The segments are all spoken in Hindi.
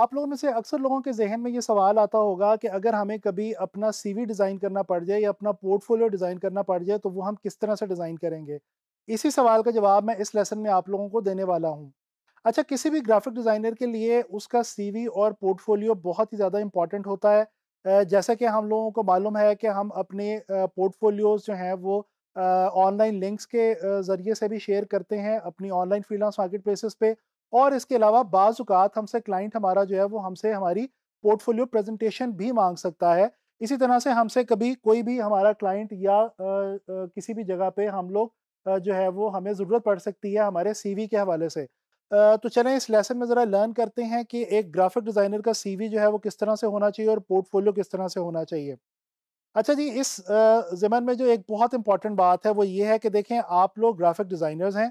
आप लोगों में से अक्सर लोगों के जहन में ये सवाल आता होगा कि अगर हमें कभी अपना सीवी डिज़ाइन करना पड़ जाए या अपना पोर्टफोलियो डिज़ाइन करना पड़ जाए तो वो हम किस तरह से डिज़ाइन करेंगे इसी सवाल का जवाब मैं इस लेसन में आप लोगों को देने वाला हूँ अच्छा किसी भी ग्राफिक डिज़ाइनर के लिए उसका सी और पोर्टफोलियो बहुत ही ज़्यादा इंपॉर्टेंट होता है जैसा कि हम लोगों को मालूम है कि हम अपने पोर्टफोलियोज जो हैं वो ऑनलाइन लिंक्स के ज़रिए से भी शेयर करते हैं अपनी ऑनलाइन फ्रीलांस मार्केट प्लेसेस पे और इसके अलावा बाज़ात हमसे क्लाइंट हमारा जो है वो हमसे हमारी पोर्टफोलियो प्रेजेंटेशन भी मांग सकता है इसी तरह से हमसे कभी कोई भी हमारा क्लाइंट या आ, आ, किसी भी जगह पे हम लोग जो है वो हमें ज़रूरत पड़ सकती है हमारे सीवी के हवाले से आ, तो चलें इस लेसन में ज़रा लर्न करते हैं कि एक ग्राफिक डिज़ाइनर का सीवी जो है वो किस तरह से होना चाहिए और पोर्टफोलियो किस तरह से होना चाहिए अच्छा जी इस ज़मन में जो एक बहुत इंपॉर्टेंट बात है वो ये है कि देखें आप लोग ग्राफिक डिज़ाइनर्स हैं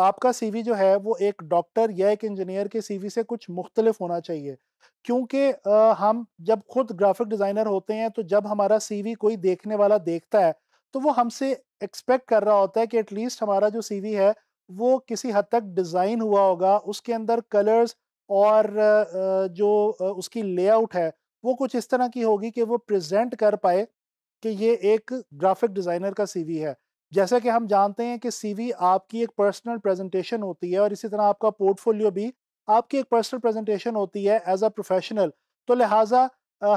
आपका सीवी जो है वो एक डॉक्टर या एक इंजीनियर के सीवी से कुछ मुख्तलिफ होना चाहिए क्योंकि हम जब खुद ग्राफिक डिज़ाइनर होते हैं तो जब हमारा सीवी कोई देखने वाला देखता है तो वो हमसे एक्सपेक्ट कर रहा होता है कि एटलीस्ट हमारा जो सीवी है वो किसी हद तक डिज़ाइन हुआ होगा उसके अंदर कलर्स और जो उसकी लेआउट है वो कुछ इस तरह की होगी कि वो प्रेजेंट कर पाए कि ये एक ग्राफिक डिज़ाइनर का सीवी है जैसे कि हम जानते हैं कि सीवी आपकी एक पर्सनल प्रेजेंटेशन होती है और इसी तरह आपका पोर्टफोलियो भी आपकी एक पर्सनल प्रेजेंटेशन होती है एज अ प्रोफेशनल तो लिहाजा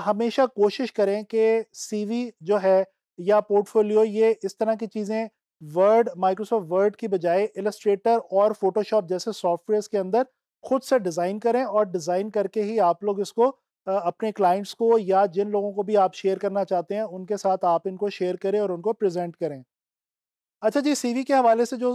हमेशा कोशिश करें कि सीवी जो है या पोर्टफोलियो ये इस तरह की चीज़ें वर्ड माइक्रोसॉफ्ट वर्ड की बजाय एलस्ट्रेटर और फोटोशॉप जैसे सॉफ्टवेयर के अंदर खुद से डिज़ाइन करें और डिज़ाइन करके ही आप लोग इसको अपने क्लाइंट्स को या जिन लोगों को भी आप शेयर करना चाहते हैं उनके साथ आप इनको शेयर करें और उनको प्रेजेंट करें अच्छा जी सीवी के हवाले से जो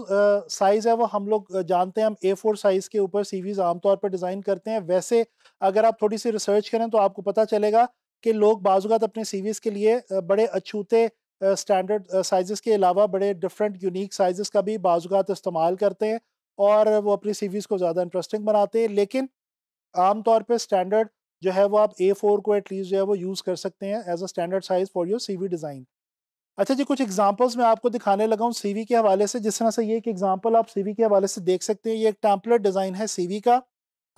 साइज़ है वो हम लोग जानते हैं हम ए फोर साइज़ के ऊपर सीवीज आमतौर पर डिज़ाइन करते हैं वैसे अगर आप थोड़ी सी रिसर्च करें तो आपको पता चलेगा कि लोग बाजूगात अपने सीवीज के लिए बड़े अछूते स्टैंडर्ड साइज़ के अलावा बड़े डिफरेंट यूनिक साइज़ का भी बाजूगात इस्तेमाल करते हैं और वो अपनी सीवीज़ को ज़्यादा इंटरेस्टिंग बनाते हैं लेकिन आमतौर पर स्टैंडर्ड जो है वो आप ए फोर को एटलीस्ट जो है वो यूज़ कर सकते हैं as a standard size for your C V design अच्छा जी कुछ एग्जांपल्स मैं आपको दिखाने लगा हूँ सीवी के हवाले से जिस तरह से ये एक एग्जांपल आप सीवी के हवाले से देख सकते हैं ये एक टैम्पलेट डिज़ाइन है सीवी का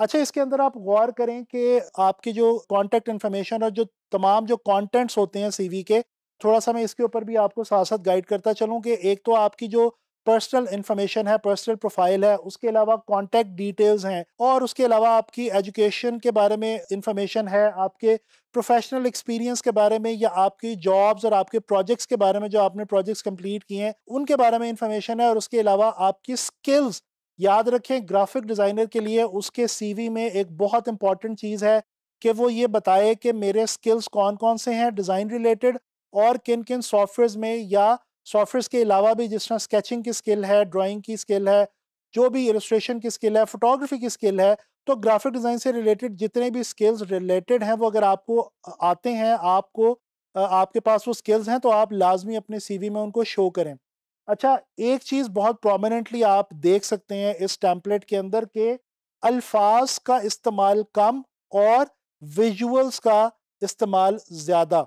अच्छा इसके अंदर आप गौर करें कि आपकी जो कॉन्टैक्ट इन्फॉर्मेशन और जो तमाम जो कॉन्टेंट्स होते हैं सीवी के थोड़ा सा मैं इसके ऊपर भी आपको साथ साथ गाइड करता चलूँ कि एक तो आपकी जो पर्सनल इन्फॉर्मेशन है पर्सनल प्रोफाइल है उसके अलावा कॉन्टैक्ट डिटेल्स हैं और उसके अलावा आपकी एजुकेशन के बारे में इंफॉर्मेशन है आपके प्रोफेशनल एक्सपीरियंस के बारे में या आपकी जॉब्स और आपके प्रोजेक्ट्स के बारे में जो आपने प्रोजेक्ट्स कंप्लीट किए हैं उनके बारे में इंफॉर्मेशन है और उसके अलावा आपकी स्किल्स याद रखें ग्राफिक डिज़ाइनर के लिए उसके सी में एक बहुत इंपॉर्टेंट चीज़ है कि वो ये बताए कि मेरे स्किल्स कौन कौन से हैं डिज़ाइन रिलेटेड और किन किन सॉफ्टवेयर्स में या सॉफ्टवेयर के अलावा भी जिस तरह स्केचिंग की स्किल है ड्राइंग की स्किल है जो भी इलस्ट्रेशन की स्किल है फोटोग्राफी की स्किल है तो ग्राफिक डिज़ाइन से रिलेटेड जितने भी स्किल्स रिलेटेड हैं वो अगर आपको आते हैं आपको आपके पास वो स्किल्स हैं तो आप लाजमी अपने सी में उनको शो करें अच्छा एक चीज़ बहुत प्रोमिनेंटली आप देख सकते हैं इस टैंपलेट के अंदर के अल्फाज का इस्तेमाल कम और विजुअल्स का इस्तेमाल ज़्यादा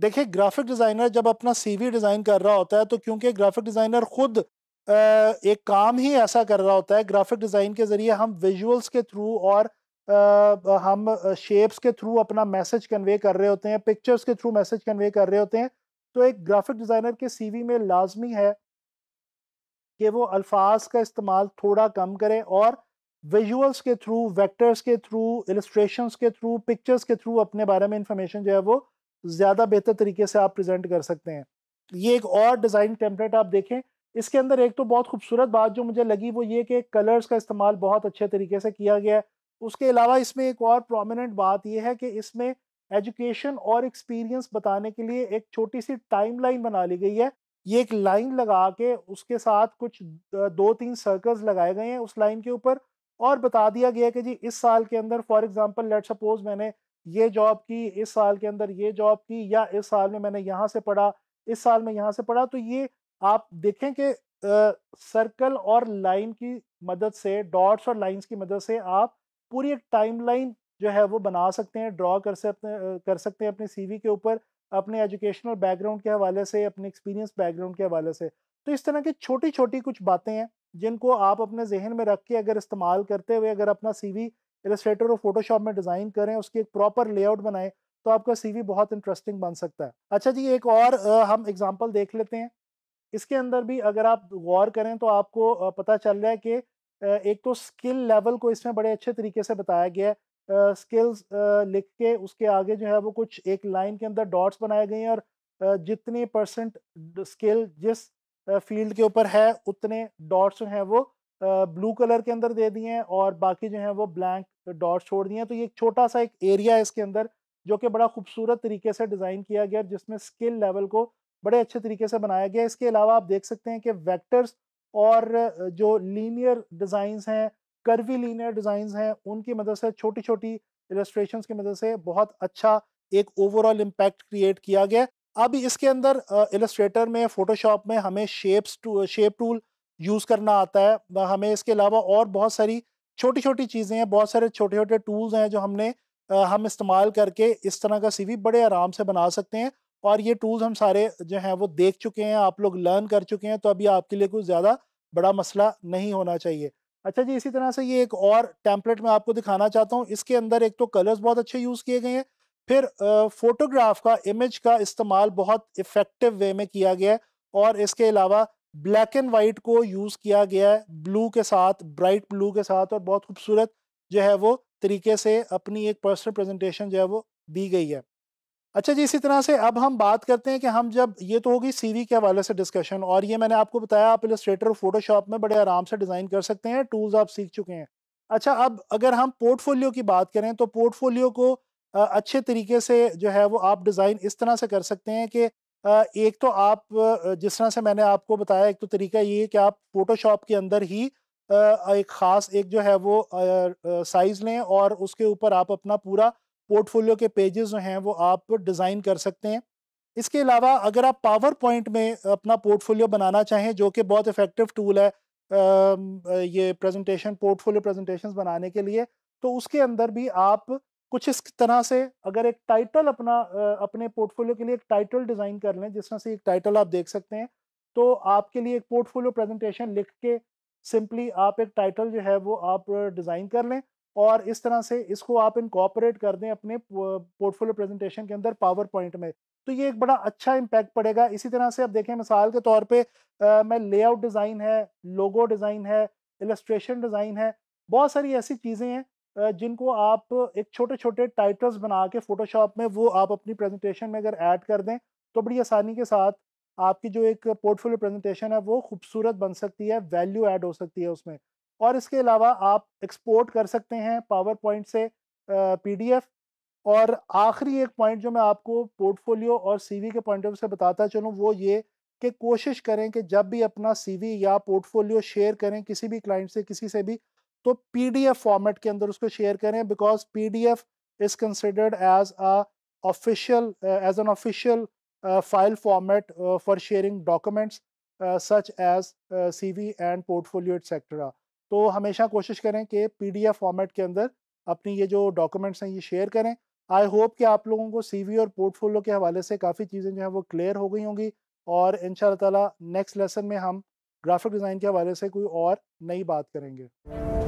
देखिए ग्राफिक डिज़ाइनर जब अपना सीवी डिज़ाइन कर रहा होता है तो क्योंकि ग्राफिक डिज़ाइनर खुद एक काम ही ऐसा कर रहा होता है ग्राफिक डिज़ाइन के ज़रिए हम विजुअल्स के थ्रू और हम शेप्स के थ्रू अपना मैसेज कन्वे कर रहे होते हैं पिक्चर्स के थ्रू मैसेज कन्वे कर रहे होते हैं तो एक ग्राफिक डिज़ाइनर के सी में लाजमी है कि वो अल्फाज का इस्तेमाल थोड़ा कम करें और विजुअल्स के थ्रू वेक्टर्स के थ्रू इलस्ट्रेशंस के थ्रू पिक्चर्स के थ्रू अपने बारे में इंफॉर्मेशन जो है वो ज़्यादा बेहतर तरीके से आप प्रेजेंट कर सकते हैं ये एक और डिज़ाइन टेम्पलेट आप देखें इसके अंदर एक तो बहुत खूबसूरत बात जो मुझे लगी वो ये कि कलर्स का इस्तेमाल बहुत अच्छे तरीके से किया गया है उसके अलावा इसमें एक और प्रोमिनेंट बात यह है कि इसमें एजुकेशन और एक्सपीरियंस बताने के लिए एक छोटी सी टाइम लाइन बना ली गई है ये एक लाइन लगा के उसके साथ कुछ दो तीन सर्कल्स लगाए गए हैं उस लाइन के ऊपर और बता दिया गया कि जी इस साल के अंदर फॉर एग्जांपल लेट सपोज मैंने ये जॉब की इस साल के अंदर ये जॉब की या इस साल में मैंने यहाँ से पढ़ा इस साल में यहाँ से पढ़ा तो ये आप देखें कि सर्कल और लाइन की मदद से डॉट्स और लाइंस की मदद से आप पूरी एक टाइमलाइन जो है वो बना सकते हैं ड्रॉ कर सकते कर सकते हैं अपने सीवी के ऊपर अपने एजुकेशनल बैकग्राउंड के हवाले से अपने एक्सपीरियंस बैकग्राउंड के हवाले से तो इस तरह की छोटी छोटी कुछ बातें हैं जिनको आप अपने जहन में रख के अगर इस्तेमाल करते हुए अगर अपना सी इलस्ट्रेटर और फोटोशॉप में डिज़ाइन करें उसकी एक प्रॉपर लेआउट बनाए तो आपका वी बहुत इंटरेस्टिंग बन सकता है अच्छा जी एक और आ, हम एग्जाम्पल देख लेते हैं इसके अंदर भी अगर आप गौर करें तो आपको पता चल रहा है कि एक तो स्किल लेवल को इसमें बड़े अच्छे तरीके से बताया गया है स्किल्स लिख के उसके आगे जो है वो कुछ एक लाइन के अंदर डॉट्स बनाए गए हैं और जितने परसेंट स्किल जिस फील्ड के ऊपर है उतने डॉट्स जो हैं वो ब्लू कलर के अंदर दे दिए हैं और बाकी जो हैं वो ब्लैंक तो डॉट छोड़ दिए तो ये एक छोटा सा एक एरिया है इसके अंदर जो कि बड़ा खूबसूरत तरीके से डिज़ाइन किया गया जिसमें स्किल लेवल को बड़े अच्छे तरीके से बनाया गया इसके अलावा आप देख सकते हैं कि वैक्टर्स और जो लीनियर डिज़ाइंस हैं कर्वी लीनियर डिज़ाइंस हैं उनकी मदद से छोटी छोटी इलेस्ट्रेशन की मदद से बहुत अच्छा एक ओवरऑल इम्पैक्ट क्रिएट किया गया अब इसके अंदर इलस्ट्रेटर में फोटोशॉप में हमें shapes to shape tool use करना आता है हमें इसके अलावा और बहुत सारी छोटी छोटी चीज़ें हैं बहुत सारे छोटे छोटे टूल्स हैं जो हमने हम इस्तेमाल करके इस तरह का सीवी बड़े आराम से बना सकते हैं और ये टूल्स हम सारे जो हैं वो देख चुके हैं आप लोग लर्न कर चुके हैं तो अभी आपके लिए कुछ ज़्यादा बड़ा मसला नहीं होना चाहिए अच्छा जी इसी तरह से ये एक और टैंपलेट मैं आपको दिखाना चाहता हूँ इसके अंदर एक तो कलर्स बहुत अच्छे यूज़ किए गए हैं फिर फोटोग्राफ का इमेज का इस्तेमाल बहुत इफ़ेक्टिव वे में किया गया है और इसके अलावा ब्लैक एंड वाइट को यूज़ किया गया है ब्लू के साथ ब्राइट ब्लू के साथ और बहुत खूबसूरत जो है वो तरीके से अपनी एक पर्सनल प्रेजेंटेशन जो है वो दी गई है अच्छा जी इसी तरह से अब हम बात करते हैं कि हम जब ये तो होगी सीवी के हवाले से डिस्कशन और ये मैंने आपको बताया आप इलस्ट्रेटर फोटोशॉप में बड़े आराम से डिज़ाइन कर सकते हैं टूल्स आप सीख चुके हैं अच्छा अब अगर हम पोर्टफोलियो की बात करें तो पोर्टफोलियो को अच्छे तरीके से जो है वो आप डिज़ाइन इस तरह से कर सकते हैं कि एक तो आप जिस तरह से मैंने आपको बताया एक तो तरीका ये है कि आप फोटोशॉप के अंदर ही एक ख़ास एक जो है वो साइज़ लें और उसके ऊपर आप अपना पूरा पोर्टफोलियो के पेजेस जो हैं वो आप डिज़ाइन कर सकते हैं इसके अलावा अगर आप पावर पॉइंट में अपना पोर्टफोलियो बनाना चाहें जो कि बहुत इफ़ेक्टिव टूल है ये प्रेजेंटेशन पोर्टफोलियो प्रेजेंटेशंस बनाने के लिए तो उसके अंदर भी आप कुछ इस तरह से अगर एक टाइटल अपना अपने पोर्टफोलियो के लिए एक टाइटल डिज़ाइन कर लें जिस तरह से एक टाइटल आप देख सकते हैं तो आपके लिए एक पोर्टफोलियो प्रेजेंटेशन लिख के सिंपली आप एक टाइटल जो है वो आप डिज़ाइन कर लें और इस तरह से इसको आप इनकॉपरेट कर दें अपने पोर्टफोलियो प्रेजेंटेशन के अंदर पावर पॉइंट में तो ये एक बड़ा अच्छा इम्पैक्ट पड़ेगा इसी तरह से आप देखें मिसाल के तौर पर मैं लेआउट डिज़ाइन है लोगो डिज़ाइन है इलस्ट्रेशन डिज़ाइन है बहुत सारी ऐसी चीज़ें हैं जिनको आप एक छोटे छोटे टाइटल्स बना के फोटोशॉप में वो आप अपनी प्रेजेंटेशन में अगर ऐड कर दें तो बड़ी आसानी के साथ आपकी जो एक पोर्टफोलियो प्रेजेंटेशन है वो खूबसूरत बन सकती है वैल्यू ऐड हो सकती है उसमें और इसके अलावा आप एक्सपोर्ट कर सकते हैं पावर पॉइंट से पीडीएफ और आखिरी एक पॉइंट जो मैं आपको पोर्टफोलियो और सीवी के पॉइंट ऑफ से बताता चलूँ वो ये कि कोशिश करें कि जब भी अपना सी या पोर्टफोलियो शेयर करें किसी भी क्लाइंट से किसी से भी तो पीडीएफ फॉर्मेट के अंदर उसको शेयर करें because PDF is considered as a official as an official file format for sharing documents such as CV and portfolio etcetera तो हमेशा कोशिश करें कि पीडीएफ फॉर्मेट के अंदर अपनी ये जो डॉक्यूमेंट्स हैं ये शेयर करें आई होप कि आप लोगों को सीवी और पोर्टफोलियो के हवाले से काफ़ी चीज़ें जो हैं वो क्लियर हो गई होंगी और इन ताला नेक्स्ट लेसन में हम ग्राफिक डिज़ाइन के हवाले से कोई और नई बात करेंगे